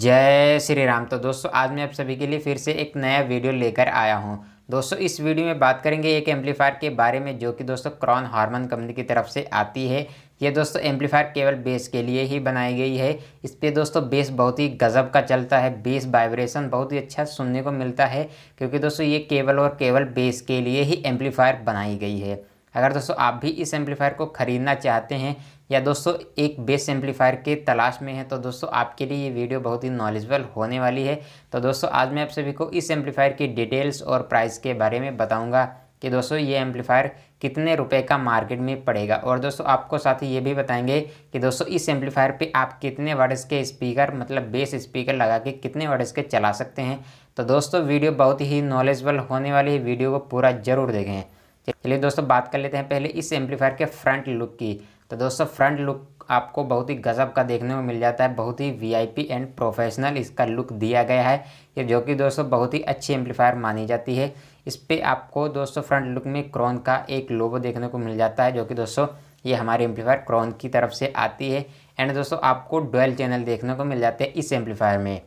जय श्री राम तो दोस्तों आज मैं आप सभी के लिए फिर से एक नया वीडियो लेकर आया हूं दोस्तों इस वीडियो में बात करेंगे एक एम्पलीफायर के बारे में जो कि दोस्तों क्रॉन हार्मन कंपनी की तरफ से आती है ये दोस्तों एम्पलीफायर केवल बेस के लिए ही बनाई गई है इस पर दोस्तों बेस बहुत ही गज़ब का चलता है बेस वाइब्रेशन बहुत ही अच्छा सुनने को मिलता है क्योंकि दोस्तों ये केवल और केवल बेस के लिए ही एम्पलीफायर बनाई गई है अगर दोस्तों आप भी इस एम्पलीफायर को ख़रीदना चाहते हैं या दोस्तों एक बेस एम्पलीफायर के तलाश में है तो दोस्तों आपके लिए ये वीडियो बहुत ही नॉलेजबल होने वाली है तो दोस्तों आज मैं आप सभी को इस एम्पलीफायर की डिटेल्स और प्राइस के बारे में बताऊँगा कि दोस्तों ये एम्पलीफायर कितने रुपए का मार्केट में पड़ेगा और दोस्तों आपको साथ ही ये भी बताएंगे कि दोस्तों इस एम्पलीफायर पे आप कितने वर्ड्स के स्पीकर मतलब बेस स्पीकर लगा के कितने वर्ड्स के चला सकते हैं तो दोस्तों वीडियो बहुत ही नॉलेजबल होने वाली है वीडियो को पूरा जरूर देखें चलिए दोस्तों बात कर लेते हैं पहले इस एम्पलीफायर के फ्रंट लुक की तो दोस्तों फ्रंट लुक आपको बहुत ही गजब का देखने में मिल जाता है बहुत ही वीआईपी एंड प्रोफेशनल इसका लुक दिया गया है ये जो कि दोस्तों बहुत ही अच्छी एम्पलीफायर मानी जाती है इस पर आपको दोस्तों फ्रंट लुक में क्रॉन का एक लोबो देखने को मिल जाता है जो कि दोस्तों ये हमारे एम्पलीफायर क्रॉन की तरफ से आती है एंड दोस्तों आपको डोल चैनल देखने को मिल जाते हैं इस एम्पलीफायर में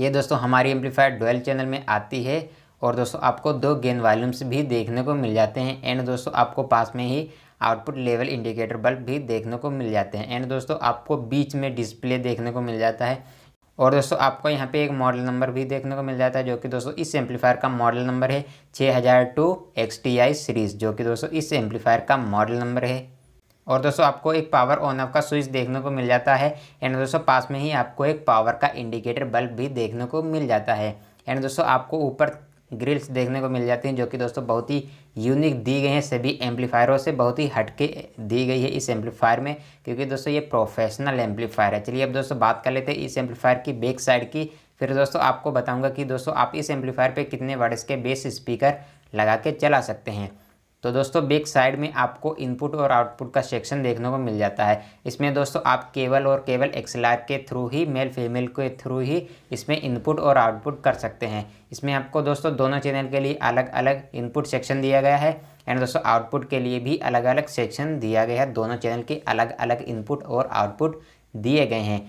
ये दोस्तों हमारी एम्पलीफायर डोल चैनल में आती है और दोस्तों आपको दो गेंद वॉल्यूम्स भी देखने को मिल जाते हैं एंड दोस्तों आपको पास में ही आउटपुट लेवल इंडिकेटर बल्ब भी देखने को मिल जाते हैं एंड दोस्तों आपको बीच में डिस्प्ले देखने को मिल जाता है और दोस्तों आपको यहाँ पे एक मॉडल नंबर भी देखने को मिल जाता है जो कि दोस्तों इस एम्पलीफायर का मॉडल नंबर है छः हज़ार two X T I series जो कि दोस्तों इस एम्पलीफायर का मॉडल नंबर है और दोस्तों आपको एक पावर ऑन ऑफ का स्विच देखने को मिल जाता है एंड दोस्तों पास में ही आपको एक पावर का इंडिकेटर बल्ब भी देखने को मिल जाता है एंड दोस्तों आपको ऊपर ग्रिल्स देखने को मिल जाती हैं जो कि दोस्तों बहुत ही यूनिक दी गई हैं सभी एम्पलीफायरों से बहुत ही हटके दी गई है इस एम्पलीफायर में क्योंकि दोस्तों ये प्रोफेशनल एम्पलीफायर है चलिए अब दोस्तों बात कर लेते हैं इस एम्पलीफायर की बैक साइड की फिर दोस्तों आपको बताऊँगा कि दोस्तों आप इस एम्पलीफायर पर कितने वर्ड्स के बेस स्पीकर लगा के चला सकते हैं तो दोस्तों बेक साइड में आपको इनपुट और आउटपुट का सेक्शन देखने को मिल जाता है इसमें दोस्तों आप केवल और केवल एक्सएलआर के थ्रू ही मेल फीमेल के थ्रू ही इसमें इनपुट और आउटपुट कर सकते हैं इसमें आपको दोस्तों दोनों चैनल के लिए अलग अलग इनपुट सेक्शन दिया गया है एंड दोस्तों आउटपुट के लिए भी अलग अलग सेक्शन दिया गया है दोनों चैनल के अलग अलग इनपुट और आउटपुट दिए गए हैं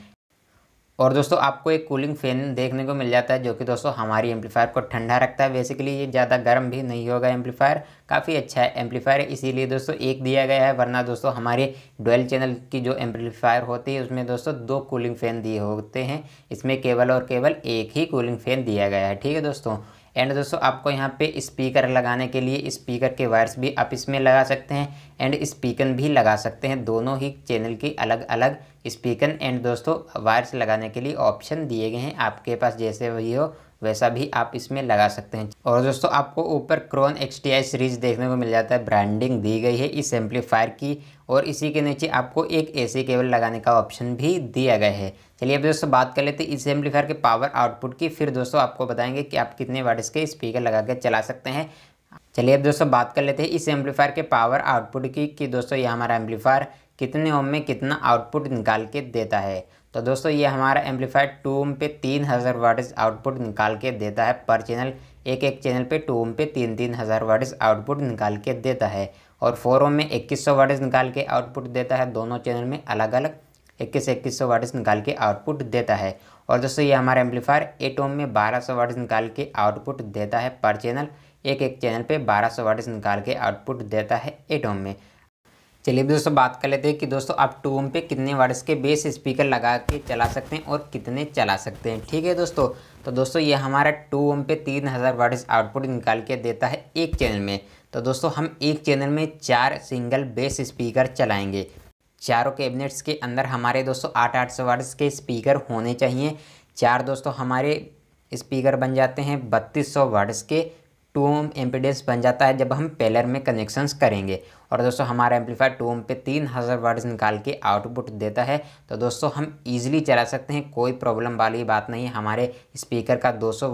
और दोस्तों आपको एक कूलिंग फ़ैन देखने को मिल जाता है जो कि दोस्तों हमारी एम्पलीफायर को ठंडा रखता है बेसिकली ये ज़्यादा गर्म भी नहीं होगा एम्पलीफायर काफ़ी अच्छा है एम्पलीफायर इसीलिए दोस्तों एक दिया गया है वरना दोस्तों हमारे डोल चैनल की जो एम्पलीफायर होती है उसमें दोस्तों दो कूलिंग फ़ैन दिए होते हैं इसमें केवल और केवल एक ही कूलिंग फ़ैन दिया गया है ठीक है दोस्तों एंड दोस्तों आपको यहाँ पे स्पीकर लगाने के लिए स्पीकर के वायर्स भी आप इसमें लगा सकते हैं एंड स्पीकर भी लगा सकते हैं दोनों ही चैनल की अलग अलग स्पीकर एंड दोस्तों वायर्स लगाने के लिए ऑप्शन दिए गए हैं आपके पास जैसे वही हो वैसा भी आप इसमें लगा सकते हैं और दोस्तों आपको ऊपर क्रोन एक्स सीरीज देखने को मिल जाता है ब्रांडिंग दी गई है इस एम्पलीफायर की और इसी के नीचे आपको एक एसी केबल लगाने का ऑप्शन भी दिया गया है चलिए अब दोस्तों बात कर लेते हैं इस एम्पलीफायर के पावर आउटपुट की फिर दोस्तों आपको बताएंगे कि आप कितने वाट के स्पीकर लगा कर चला सकते हैं चलिए अब दोस्तों बात कर लेते हैं इस एम्पलीफायर के पावर आउटपुट की कि दोस्तों ये हमारा एम्पलीफायर कितने ओम में कितना आउटपुट निकाल के देता है तो दोस्तों ये हमारा एम्पलीफाइड टू ओम पे तीन हज़ार वाटस आउटपुट निकाल के देता है पर चैनल एक एक चैनल पे टू ओम पे तीन तीन हज़ार वाटस आउटपुट निकाल के देता है और फोर ओम में इक्कीस सौ वाटस निकाल के आउटपुट देता है दोनों चैनल में अलग अलग इक्कीस इक्कीस सौ वाटस निकाल के आउटपुट देता है और दोस्तों ये हमारा एम्पलीफायर एट ओम में बारह सौ वाटस निकाल के आउटपुट देता है पर चैनल एक एक चैनल पर बारह सौ वाटस निकाल के आउटपुट देता है एट ओम में चलिए दोस्तों बात कर लेते हैं कि दोस्तों आप टू ओम पे कितने वर्ड्स के बेस स्पीकर लगा के चला सकते हैं और कितने चला सकते हैं ठीक है दोस्तों तो दोस्तों ये हमारा टू ओम पे तीन हज़ार वर्ड्स आउटपुट निकाल के देता है एक चैनल में तो दोस्तों हम एक चैनल में चार सिंगल बेस स्पीकर चलाएँगे चारों कैबिनेट्स के अंदर हमारे दोस्तों आठ आठ सौ वर्ड्स के स्पीकर होने चाहिए चार दोस्तों हमारे स्पीकर बन जाते हैं बत्तीस सौ वर्ड्स के टू ओम एम्पिडेंस बन जाता है जब हम पेलर में कनेक्शंस करेंगे और दोस्तों हमारा एम्पलीफायर टू ओम पे तीन हज़ार वर्ड्स निकाल के आउटपुट देता है तो दोस्तों हम इजीली चला सकते हैं कोई प्रॉब्लम वाली बात नहीं हमारे स्पीकर का 200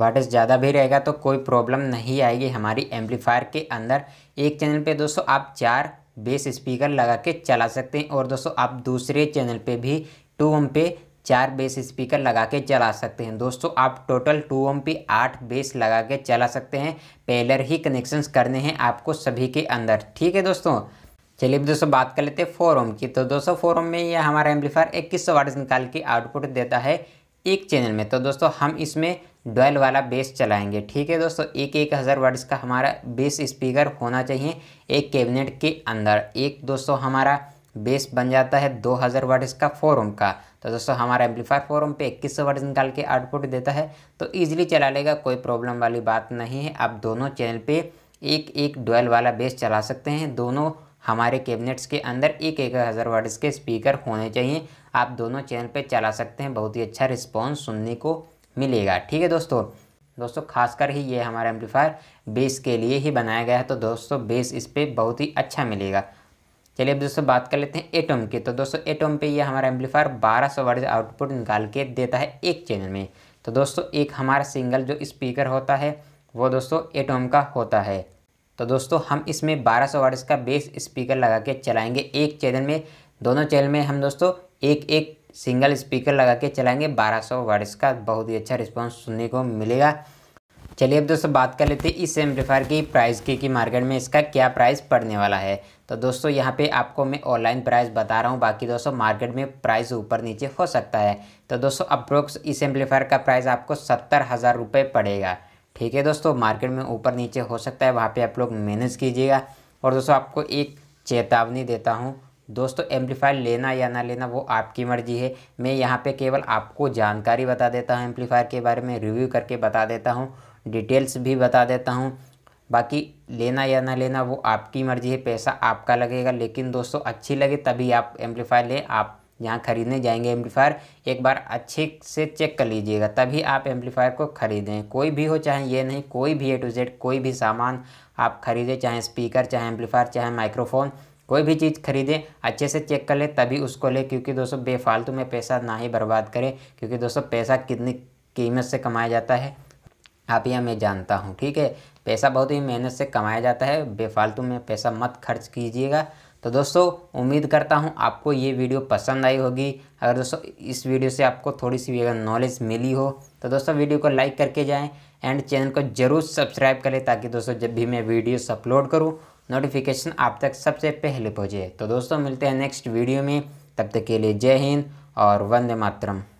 वर्ड्स ज़्यादा भी रहेगा तो कोई प्रॉब्लम नहीं आएगी हमारी एम्पलीफायर के अंदर एक चैनल पे दोस्तों आप चार बेस स्पीकर लगा के चला सकते हैं और दोस्तों आप दूसरे चैनल पे भी टू ओम पे चार बेस स्पीकर लगा के चला सकते हैं दोस्तों आप टोटल टू ओम पे आठ बेस लगा के चला सकते हैं पेलर ही कनेक्शंस करने हैं आपको सभी के अंदर ठीक है दोस्तों चलिए दोस्तों बात कर लेते हैं फोर ओम की तो दोस्तों फोर ओम में यह हमारा एम्पलीफायर इक्कीस सौ वाट निकाल के आउटपुट देता है एक चैनल में तो दोस्तों हम इसमें डोल वाला बेस चलाएंगे ठीक है दोस्तों एक एक हज़ार वर्ड्स का हमारा बेस स्पीकर होना चाहिए एक कैबिनेट के अंदर एक दोस्तों हमारा बेस बन जाता है 2000 वर्ड्स इसका फोर ओम का तो दोस्तों हमारा एम्पलीफायर फोर ओम पे इक्कीस सौ वर्ड निकाल के आउटपुट देता है तो ईजिली चला लेगा कोई प्रॉब्लम वाली बात नहीं है आप दोनों चैनल पर एक एक डोल वाला बेस चला सकते हैं दोनों हमारे कैबिनेट्स के अंदर एक एक हज़ार वर्ड्स के स्पीकर होने चाहिए आप दोनों चैनल पर चला सकते हैं बहुत ही अच्छा रिस्पॉन्स सुनने को मिलेगा ठीक है दोस्तों दोस्तों खासकर ही ये हमारा एम्पलीफायर बेस के लिए ही बनाया गया है तो दोस्तों बेस इस पर बहुत ही अच्छा मिलेगा चलिए अब दोस्तों बात कर लेते हैं एटम की तो दोस्तों एटम पे ये हमारा एम्पलीफायर 1200 सौ वर्ड आउटपुट निकाल के देता है एक चैनल में तो दोस्तों एक हमारा सिंगल जो स्पीकर होता है वो दोस्तों एटम का होता है तो दोस्तों हम इसमें 1200 सौ का बेस स्पीकर लगा के चलाएंगे एक चैनल में दोनों चैनल में हम दोस्तों एक एक सिंगल स्पीकर लगा के चलाएंगे बारह सौ का बहुत ही अच्छा रिस्पॉन्स सुनने को मिलेगा चलिए अब दोस्तों बात कर लेते हैं इस एम्पलीफायर की प्राइस की कि मार्केट में इसका क्या प्राइस पड़ने वाला है तो दोस्तों यहाँ पे आपको मैं ऑनलाइन प्राइस बता रहा हूँ बाकी दोस्तों मार्केट में प्राइस ऊपर नीचे हो सकता है तो दोस्तों अप्रोक्स इस एम्पलीफायर का प्राइस आपको सत्तर हज़ार रुपये पड़ेगा ठीक है दोस्तों मार्केट में ऊपर नीचे हो सकता है वहाँ पर आप लोग मैनेज कीजिएगा और दोस्तों आपको एक चेतावनी देता हूँ दोस्तों एम्पलीफायर लेना या ना लेना वो आपकी मर्जी है मैं यहाँ पे केवल आपको जानकारी बता देता हूँ एम्पलीफायर के बारे में रिव्यू करके बता देता हूँ डिटेल्स भी बता देता हूँ बाकी लेना या ना लेना वो आपकी मर्ज़ी है पैसा आपका लगेगा लेकिन दोस्तों अच्छी लगे तभी आप एम्पलीफायर लें आप यहाँ ख़रीदने जाएंगे एम्पलीफायर एक बार अच्छे से चेक कर लीजिएगा तभी आप एम्पलीफायर को ख़रीदें कोई भी हो चाहे ये नहीं कोई भी ए टू जेड कोई भी सामान आप ख़रीदें चाहे स्पीकर चाहे एम्पलीफायर चाहे माइक्रोफोन कोई भी चीज़ खरीदें अच्छे से चेक कर लें तभी उसको ले क्योंकि दोस्तों बेफालतू में पैसा ना ही बर्बाद करें क्योंकि दोस्तों पैसा कितनी कीमत से कमाया जाता है आप यह मैं जानता हूँ ठीक है पैसा बहुत ही मेहनत से कमाया जाता है बेफालतू में पैसा मत खर्च कीजिएगा तो दोस्तों उम्मीद करता हूँ आपको ये वीडियो पसंद आई होगी अगर दोस्तों इस वीडियो से आपको थोड़ी सी अगर नॉलेज मिली हो तो दोस्तों वीडियो को लाइक करके जाएँ एंड चैनल को ज़रूर सब्सक्राइब करें ताकि दोस्तों जब भी मैं वीडियोस अपलोड करूँ नोटिफिकेशन आप तक सबसे पहले पहुँचे तो दोस्तों मिलते हैं नेक्स्ट वीडियो में तब तक के लिए जय हिंद और वंदे मातरम